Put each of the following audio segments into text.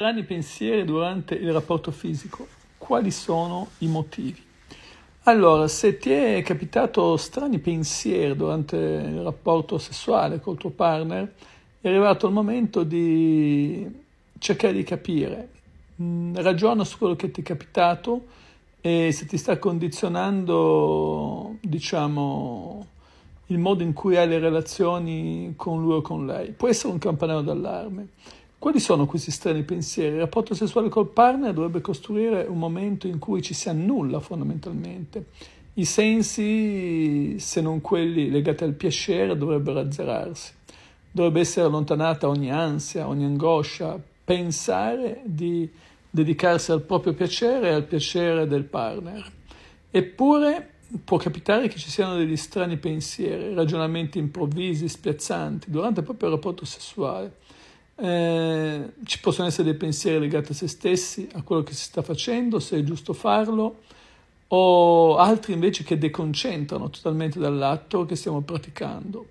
strani pensieri durante il rapporto fisico. Quali sono i motivi? Allora, se ti è capitato strani pensieri durante il rapporto sessuale col tuo partner, è arrivato il momento di cercare di capire. Mm, ragiona su quello che ti è capitato e se ti sta condizionando, diciamo, il modo in cui hai le relazioni con lui o con lei. Può essere un campanello d'allarme. Quali sono questi strani pensieri? Il rapporto sessuale col partner dovrebbe costruire un momento in cui ci si annulla fondamentalmente. I sensi, se non quelli legati al piacere, dovrebbero azzerarsi. Dovrebbe essere allontanata ogni ansia, ogni angoscia, pensare di dedicarsi al proprio piacere e al piacere del partner. Eppure può capitare che ci siano degli strani pensieri, ragionamenti improvvisi, spiazzanti, durante proprio il rapporto sessuale. Eh, ci possono essere dei pensieri legati a se stessi, a quello che si sta facendo, se è giusto farlo, o altri invece che deconcentrano totalmente dall'atto che stiamo praticando.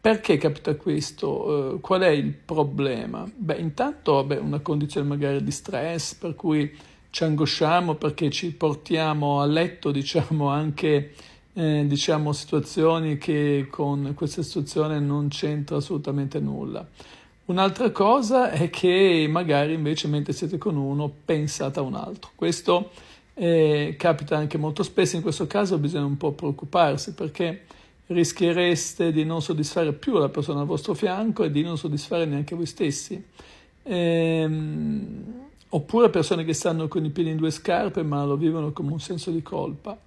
Perché capita questo? Eh, qual è il problema? Beh, intanto vabbè, una condizione magari di stress, per cui ci angosciamo perché ci portiamo a letto, diciamo, anche eh, diciamo, situazioni che con questa situazione non c'entra assolutamente nulla. Un'altra cosa è che magari invece mentre siete con uno pensate a un altro. Questo eh, capita anche molto spesso, in questo caso bisogna un po' preoccuparsi perché rischiereste di non soddisfare più la persona al vostro fianco e di non soddisfare neanche voi stessi. Ehm, oppure persone che stanno con i piedi in due scarpe ma lo vivono come un senso di colpa.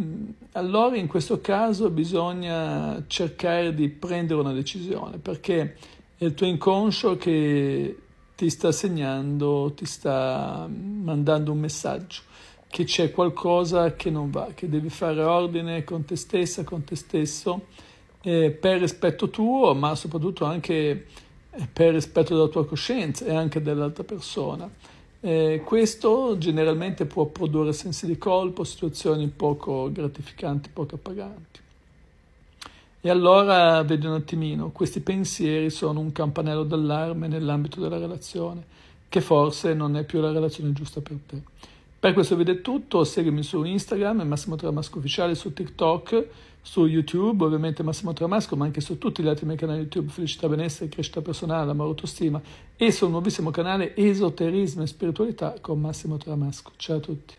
Mm, allora in questo caso bisogna cercare di prendere una decisione perché è il tuo inconscio che ti sta segnando, ti sta mandando un messaggio che c'è qualcosa che non va, che devi fare ordine con te stessa, con te stesso, eh, per rispetto tuo, ma soprattutto anche eh, per rispetto della tua coscienza e anche dell'altra persona. Eh, questo generalmente può produrre sensi di colpo, situazioni poco gratificanti, poco appaganti. E allora vedi un attimino, questi pensieri sono un campanello d'allarme nell'ambito della relazione, che forse non è più la relazione giusta per te. Per questo video è tutto, seguimi su Instagram, Massimo Tramasco Ufficiale, su TikTok, su YouTube, ovviamente Massimo Tramasco, ma anche su tutti gli altri miei canali YouTube, Felicità, Benessere, Crescita Personale, Amore, Autostima e sul nuovissimo canale Esoterismo e Spiritualità con Massimo Tramasco. Ciao a tutti.